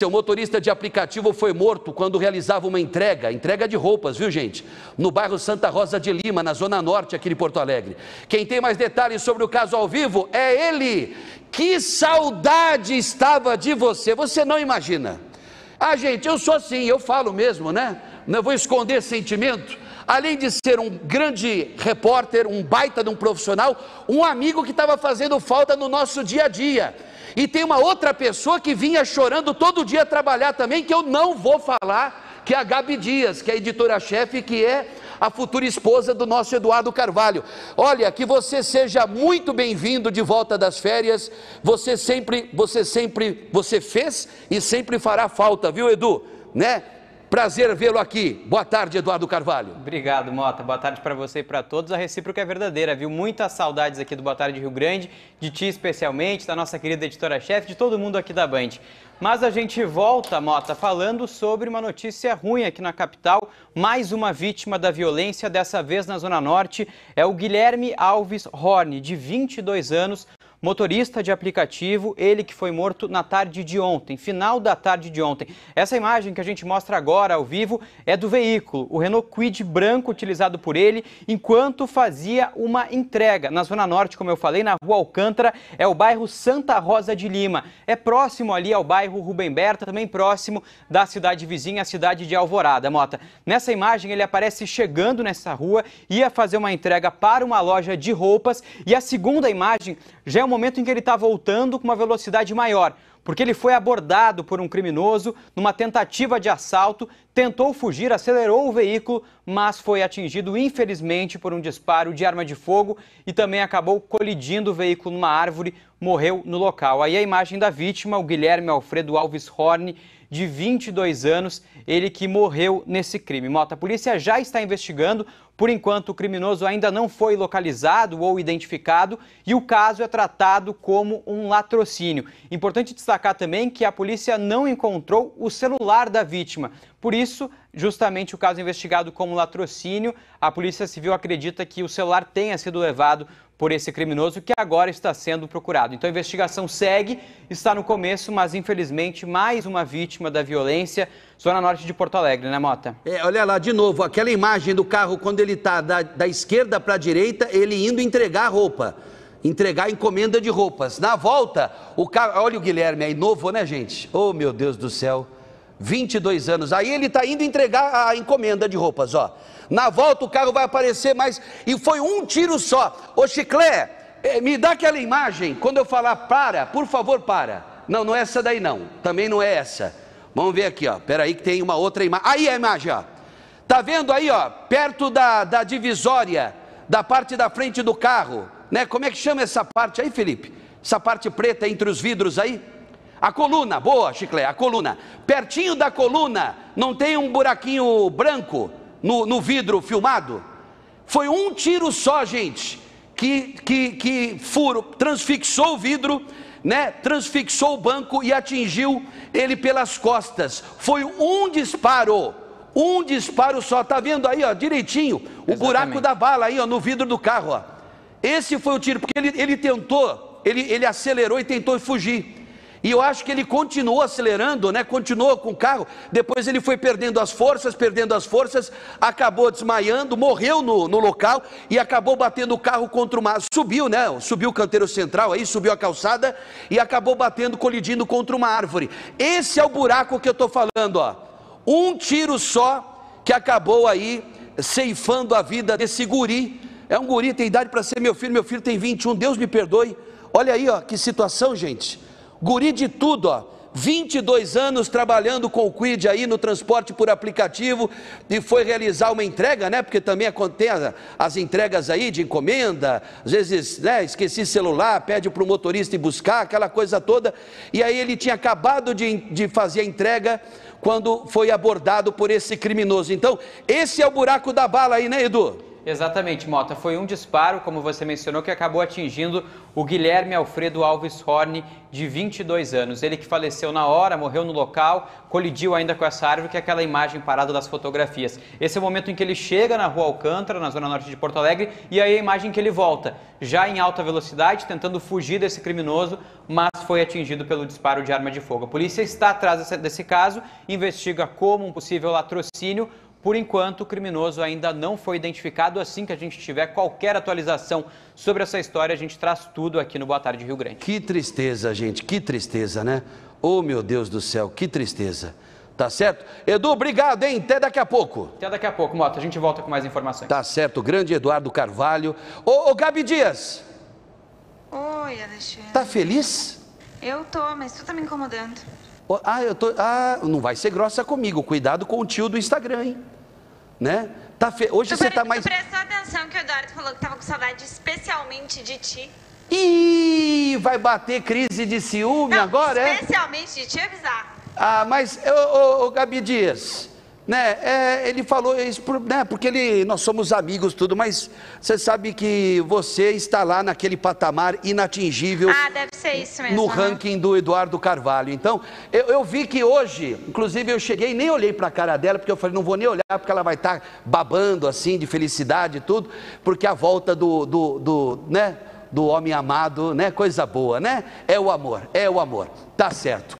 Seu motorista de aplicativo foi morto quando realizava uma entrega, entrega de roupas, viu gente? No bairro Santa Rosa de Lima, na zona norte aqui de Porto Alegre. Quem tem mais detalhes sobre o caso ao vivo é ele. Que saudade estava de você, você não imagina. Ah, gente, eu sou assim, eu falo mesmo, né? Não vou esconder sentimento. Além de ser um grande repórter, um baita de um profissional, um amigo que estava fazendo falta no nosso dia a dia e tem uma outra pessoa que vinha chorando todo dia trabalhar também, que eu não vou falar, que é a Gabi Dias, que é a editora-chefe, que é a futura esposa do nosso Eduardo Carvalho. Olha, que você seja muito bem-vindo de volta das férias. Você sempre, você sempre, você fez e sempre fará falta, viu, Edu? Né? Prazer vê-lo aqui. Boa tarde, Eduardo Carvalho. Obrigado, Mota. Boa tarde para você e para todos. A recíproca é verdadeira, viu? Muitas saudades aqui do Boa Tarde Rio Grande, de ti especialmente, da nossa querida editora-chefe, de todo mundo aqui da Band. Mas a gente volta, Mota, falando sobre uma notícia ruim aqui na capital. Mais uma vítima da violência, dessa vez na Zona Norte, é o Guilherme Alves Horne, de 22 anos, motorista de aplicativo, ele que foi morto na tarde de ontem, final da tarde de ontem. Essa imagem que a gente mostra agora ao vivo é do veículo, o Renault Quid branco utilizado por ele enquanto fazia uma entrega na Zona Norte, como eu falei, na Rua Alcântara, é o bairro Santa Rosa de Lima. É próximo ali ao bairro Rubem Berta, também próximo da cidade vizinha, a cidade de Alvorada, Mota. Nessa imagem ele aparece chegando nessa rua, ia fazer uma entrega para uma loja de roupas e a segunda imagem já é o momento em que ele está voltando com uma velocidade maior, porque ele foi abordado por um criminoso numa tentativa de assalto, tentou fugir, acelerou o veículo, mas foi atingido, infelizmente, por um disparo de arma de fogo e também acabou colidindo o veículo numa árvore, morreu no local. Aí a imagem da vítima, o Guilherme Alfredo Alves Horne, de 22 anos, ele que morreu nesse crime. Mota, a polícia já está investigando por enquanto, o criminoso ainda não foi localizado ou identificado e o caso é tratado como um latrocínio. Importante destacar também que a polícia não encontrou o celular da vítima. Por isso, justamente o caso é investigado como latrocínio, a Polícia Civil acredita que o celular tenha sido levado por esse criminoso que agora está sendo procurado. Então a investigação segue, está no começo, mas infelizmente mais uma vítima da violência, zona norte de Porto Alegre, né, Mota? É, olha lá de novo, aquela imagem do carro quando ele ele está da, da esquerda para a direita, ele indo entregar roupa, entregar encomenda de roupas. Na volta, o cara, olha o Guilherme aí, novo, né, gente? Oh, meu Deus do céu. 22 anos. Aí ele está indo entregar a encomenda de roupas, ó. Na volta o carro vai aparecer mais. E foi um tiro só. Ô Chiclé, eh, me dá aquela imagem. Quando eu falar para, por favor, para. Não, não é essa daí não. Também não é essa. Vamos ver aqui, ó. Peraí que tem uma outra imagem. Aí a imagem, ó. Está vendo aí, ó, perto da, da divisória, da parte da frente do carro, né? Como é que chama essa parte aí, Felipe? Essa parte preta entre os vidros aí? A coluna, boa, Chiclé, a coluna. Pertinho da coluna, não tem um buraquinho branco no, no vidro filmado? Foi um tiro só, gente, que, que, que furo, transfixou o vidro, né? Transfixou o banco e atingiu ele pelas costas. Foi um disparo um disparo só, tá vendo aí, ó, direitinho, o Exatamente. buraco da bala aí, ó, no vidro do carro, ó. Esse foi o tiro, porque ele, ele tentou, ele, ele acelerou e tentou fugir. E eu acho que ele continuou acelerando, né? Continuou com o carro. Depois ele foi perdendo as forças, perdendo as forças, acabou desmaiando, morreu no, no local e acabou batendo o carro contra o mar. Subiu, né? Subiu o canteiro central aí, subiu a calçada e acabou batendo, colidindo contra uma árvore. Esse é o buraco que eu estou falando, ó um tiro só que acabou aí ceifando a vida desse guri. É um guri, tem idade para ser meu filho, meu filho tem 21, Deus me perdoe. Olha aí, ó, que situação, gente. Guri de tudo, ó. 22 anos trabalhando com o Quid aí no transporte por aplicativo e foi realizar uma entrega, né? Porque também acontece as entregas aí de encomenda, às vezes, né? Esqueci celular, pede para o motorista ir buscar, aquela coisa toda. E aí ele tinha acabado de, de fazer a entrega quando foi abordado por esse criminoso. Então, esse é o buraco da bala aí, né, Edu? Exatamente, Mota. Foi um disparo, como você mencionou, que acabou atingindo o Guilherme Alfredo Alves Horne, de 22 anos. Ele que faleceu na hora, morreu no local, colidiu ainda com essa árvore, que é aquela imagem parada das fotografias. Esse é o momento em que ele chega na rua Alcântara, na zona norte de Porto Alegre, e aí é a imagem que ele volta, já em alta velocidade, tentando fugir desse criminoso, mas foi atingido pelo disparo de arma de fogo. A polícia está atrás desse caso, investiga como um possível latrocínio por enquanto, o criminoso ainda não foi identificado. Assim que a gente tiver qualquer atualização sobre essa história, a gente traz tudo aqui no Boa Tarde Rio Grande. Que tristeza, gente, que tristeza, né? Oh, meu Deus do céu, que tristeza. Tá certo? Edu, obrigado, hein? Até daqui a pouco. Até daqui a pouco, Mota. A gente volta com mais informações. Tá certo, grande Eduardo Carvalho. Ô, ô Gabi Dias. Oi, Alexandre. Tá feliz? Eu tô, mas tu tá me incomodando. Ah, eu tô, ah, não vai ser grossa comigo. Cuidado com o tio do Instagram, hein? Né? Tá fe... Hoje você tá mais. Prestou atenção que o Eduardo falou que tava com saudade especialmente de ti. Ih, vai bater crise de ciúme não, agora, especialmente é? Especialmente de ti avisar. É ah, mas, ô, ô, ô Gabi Dias, né? É, ele falou isso por, né? porque ele, nós somos amigos, tudo, mas você sabe que você está lá naquele patamar inatingível. Ah, deve ser isso mesmo. No né? ranking do Eduardo Carvalho. Então, eu, eu, vi que hoje, inclusive, eu cheguei e nem olhei para a cara dela, porque eu falei, não vou nem olhar, porque ela vai estar tá babando assim de felicidade e tudo, porque a volta do, do, do, né? do homem amado, né? Coisa boa, né? É o amor, é o amor. Tá certo.